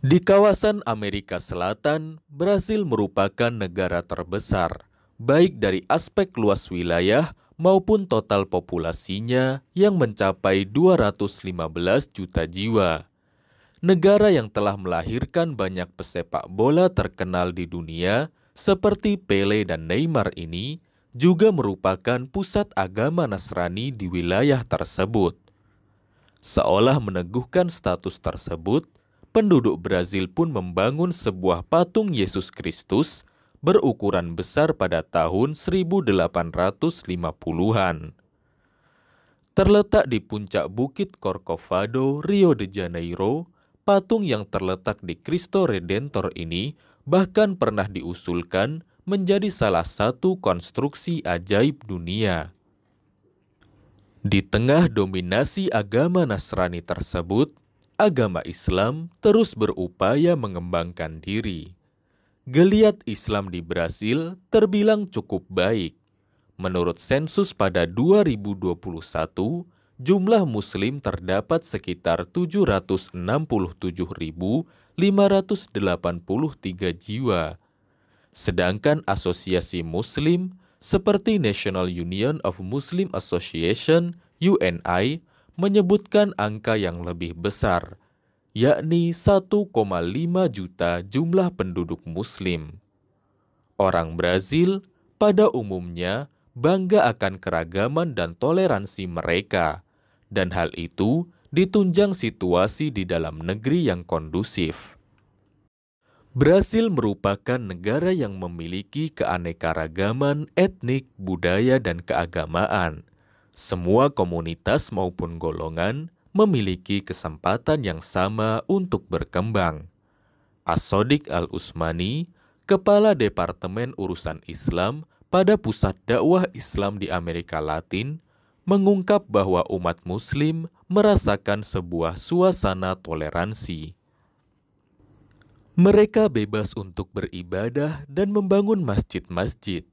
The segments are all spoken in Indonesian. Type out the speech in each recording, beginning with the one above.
Di kawasan Amerika Selatan, Brasil merupakan negara terbesar, baik dari aspek luas wilayah maupun total populasinya yang mencapai 215 juta jiwa. Negara yang telah melahirkan banyak pesepak bola terkenal di dunia seperti Pele dan Neymar ini juga merupakan pusat agama Nasrani di wilayah tersebut. Seolah meneguhkan status tersebut, penduduk Brazil pun membangun sebuah patung Yesus Kristus berukuran besar pada tahun 1850-an. Terletak di puncak Bukit Corcovado, Rio de Janeiro, patung yang terletak di Cristo Redentor ini bahkan pernah diusulkan menjadi salah satu konstruksi ajaib dunia. Di tengah dominasi agama Nasrani tersebut, agama Islam terus berupaya mengembangkan diri. Geliat Islam di Brasil terbilang cukup baik. Menurut sensus pada 2021, jumlah muslim terdapat sekitar 767.583 jiwa. Sedangkan asosiasi muslim seperti National Union of Muslim Association, UNI, menyebutkan angka yang lebih besar, yakni 1,5 juta jumlah penduduk muslim. Orang Brazil pada umumnya bangga akan keragaman dan toleransi mereka, dan hal itu ditunjang situasi di dalam negeri yang kondusif. Brasil merupakan negara yang memiliki keanekaragaman etnik, budaya, dan keagamaan, semua komunitas maupun golongan memiliki kesempatan yang sama untuk berkembang. Asodik Al-Usmani, Kepala Departemen Urusan Islam pada Pusat Dakwah Islam di Amerika Latin, mengungkap bahwa umat Muslim merasakan sebuah suasana toleransi. Mereka bebas untuk beribadah dan membangun masjid-masjid.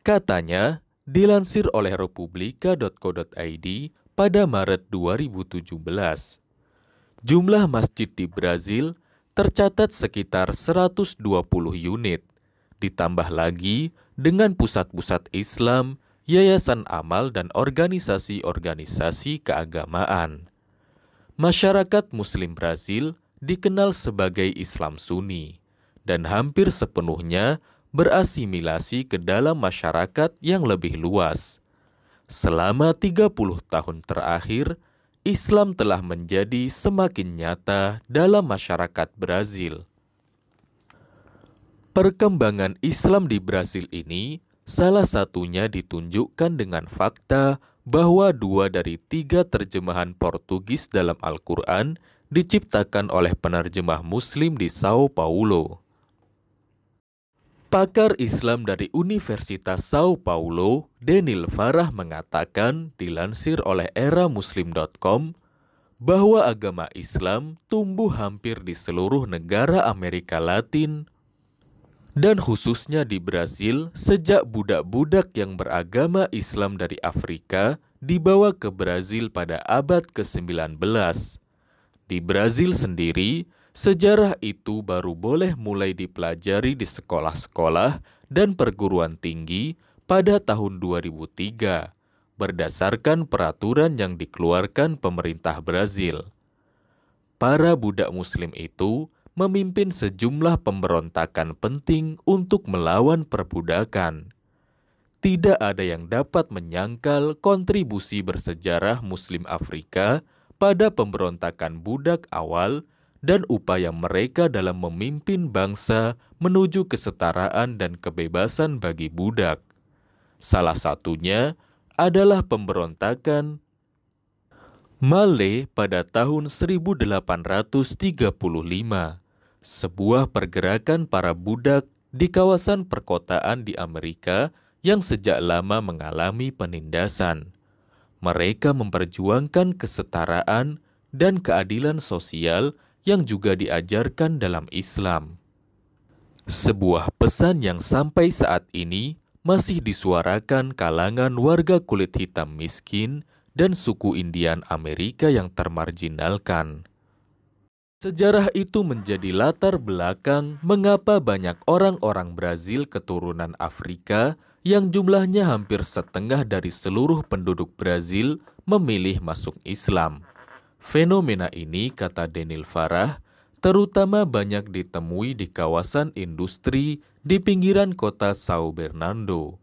Katanya, dilansir oleh republika.co.id pada Maret 2017. Jumlah masjid di Brazil tercatat sekitar 120 unit, ditambah lagi dengan pusat-pusat Islam, yayasan amal dan organisasi-organisasi keagamaan. Masyarakat muslim Brazil dikenal sebagai Islam Sunni dan hampir sepenuhnya berasimilasi ke dalam masyarakat yang lebih luas. Selama 30 tahun terakhir, Islam telah menjadi semakin nyata dalam masyarakat Brazil. Perkembangan Islam di Brasil ini salah satunya ditunjukkan dengan fakta bahwa dua dari tiga terjemahan Portugis dalam Al-Quran diciptakan oleh penerjemah Muslim di São Paulo. Pakar Islam dari Universitas Sao Paulo, Denil Farah mengatakan dilansir oleh eramuslim.com bahwa agama Islam tumbuh hampir di seluruh negara Amerika Latin dan khususnya di Brazil sejak budak-budak yang beragama Islam dari Afrika dibawa ke Brazil pada abad ke-19. Di Brazil sendiri, Sejarah itu baru boleh mulai dipelajari di sekolah-sekolah dan perguruan tinggi pada tahun 2003 berdasarkan peraturan yang dikeluarkan pemerintah Brazil. Para budak muslim itu memimpin sejumlah pemberontakan penting untuk melawan perbudakan. Tidak ada yang dapat menyangkal kontribusi bersejarah muslim Afrika pada pemberontakan budak awal dan upaya mereka dalam memimpin bangsa menuju kesetaraan dan kebebasan bagi budak. Salah satunya adalah pemberontakan Male pada tahun 1835, sebuah pergerakan para budak di kawasan perkotaan di Amerika yang sejak lama mengalami penindasan. Mereka memperjuangkan kesetaraan dan keadilan sosial yang juga diajarkan dalam Islam. Sebuah pesan yang sampai saat ini masih disuarakan kalangan warga kulit hitam miskin dan suku Indian Amerika yang termarginalkan. Sejarah itu menjadi latar belakang mengapa banyak orang-orang Brazil keturunan Afrika yang jumlahnya hampir setengah dari seluruh penduduk Brazil memilih masuk Islam. Fenomena ini, kata Denil Farah, terutama banyak ditemui di kawasan industri di pinggiran kota Sao Bernardo.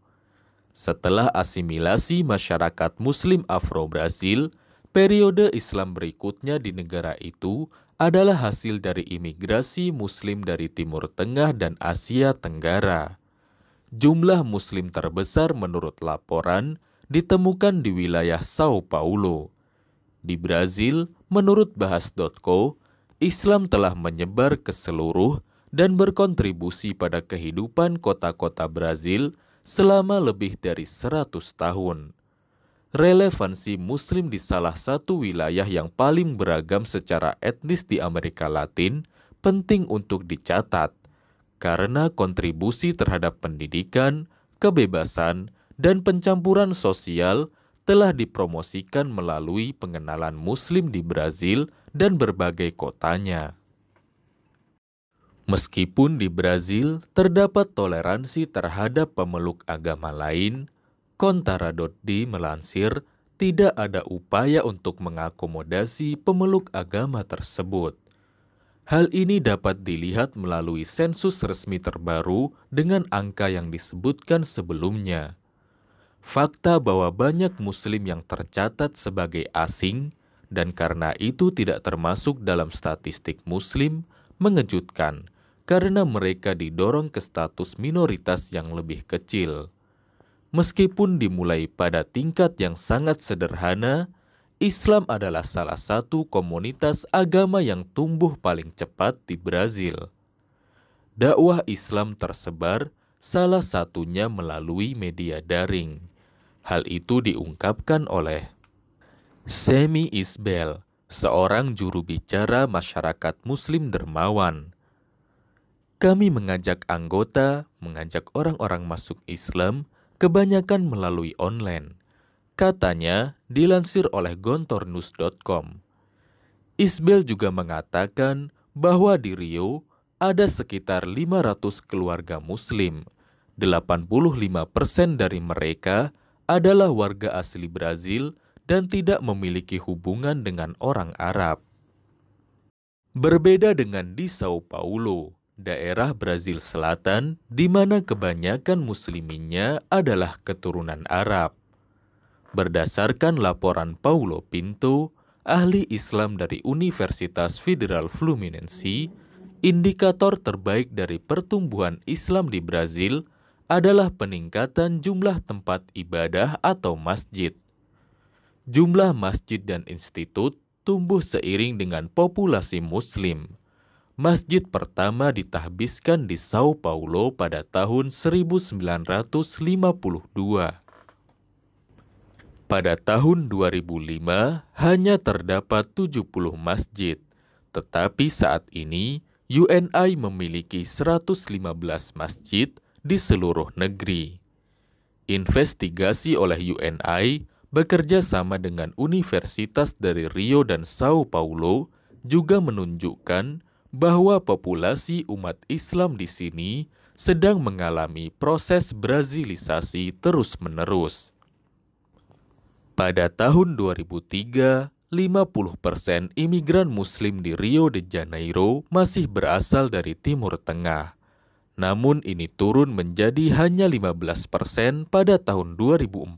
Setelah asimilasi masyarakat Muslim Afro-Brasil, periode Islam berikutnya di negara itu adalah hasil dari imigrasi Muslim dari Timur Tengah dan Asia Tenggara. Jumlah Muslim terbesar menurut laporan ditemukan di wilayah Sao Paulo. Di Brazil, menurut bahas.co, Islam telah menyebar ke seluruh dan berkontribusi pada kehidupan kota-kota Brazil selama lebih dari 100 tahun. Relevansi Muslim di salah satu wilayah yang paling beragam secara etnis di Amerika Latin penting untuk dicatat karena kontribusi terhadap pendidikan, kebebasan, dan pencampuran sosial telah dipromosikan melalui pengenalan Muslim di Brazil dan berbagai kotanya. Meskipun di Brazil terdapat toleransi terhadap pemeluk agama lain, Contaradotdi melansir tidak ada upaya untuk mengakomodasi pemeluk agama tersebut. Hal ini dapat dilihat melalui sensus resmi terbaru dengan angka yang disebutkan sebelumnya fakta bahwa banyak Muslim yang tercatat sebagai asing dan karena itu tidak termasuk dalam statistik Muslim mengejutkan karena mereka didorong ke status minoritas yang lebih kecil. Meskipun dimulai pada tingkat yang sangat sederhana, Islam adalah salah satu komunitas agama yang tumbuh paling cepat di Brazil. Dakwah Islam tersebar, salah satunya melalui media daring. Hal itu diungkapkan oleh Semi Isbel, seorang juru bicara masyarakat muslim dermawan. Kami mengajak anggota, mengajak orang-orang masuk Islam, kebanyakan melalui online. Katanya dilansir oleh gontornus.com. Isbel juga mengatakan bahwa di Rio ada sekitar 500 keluarga muslim. 85% dari mereka adalah warga asli Brazil dan tidak memiliki hubungan dengan orang Arab. Berbeda dengan di Sao Paulo, daerah Brazil Selatan, di mana kebanyakan musliminnya adalah keturunan Arab. Berdasarkan laporan Paulo Pinto, ahli Islam dari Universitas Federal Fluminense, indikator terbaik dari pertumbuhan Islam di Brazil adalah peningkatan jumlah tempat ibadah atau masjid. Jumlah masjid dan institut tumbuh seiring dengan populasi muslim. Masjid pertama ditahbiskan di Sao Paulo pada tahun 1952. Pada tahun 2005, hanya terdapat 70 masjid. Tetapi saat ini, UNI memiliki 115 masjid di seluruh negeri. Investigasi oleh UNI bekerja sama dengan universitas dari Rio dan Sao Paulo juga menunjukkan bahwa populasi umat Islam di sini sedang mengalami proses brazilisasi terus-menerus. Pada tahun 2003, 50% persen imigran muslim di Rio de Janeiro masih berasal dari Timur Tengah. Namun ini turun menjadi hanya 15% pada tahun 2014.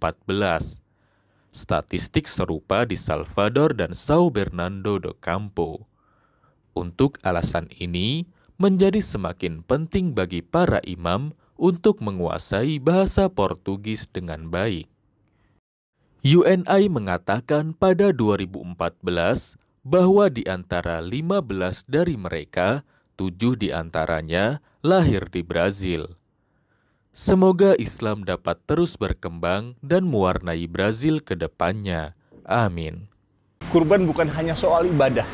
Statistik serupa di Salvador dan São Bernardo do Campo. Untuk alasan ini, menjadi semakin penting bagi para imam untuk menguasai bahasa Portugis dengan baik. UNI mengatakan pada 2014 bahwa di antara 15 dari mereka tujuh antaranya lahir di Brazil. Semoga Islam dapat terus berkembang dan mewarnai Brazil ke depannya. Amin. Kurban bukan hanya soal ibadah,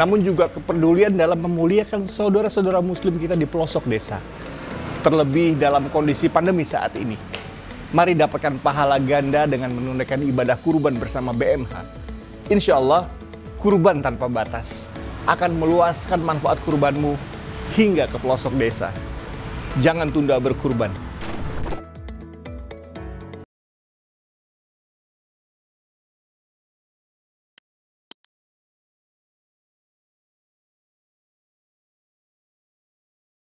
namun juga kepedulian dalam memuliakan saudara-saudara muslim kita di pelosok desa. Terlebih dalam kondisi pandemi saat ini. Mari dapatkan pahala ganda dengan menunaikan ibadah kurban bersama BMH. Insya Allah, kurban tanpa batas akan meluaskan manfaat kurbanmu hingga ke pelosok desa. Jangan tunda berkurban.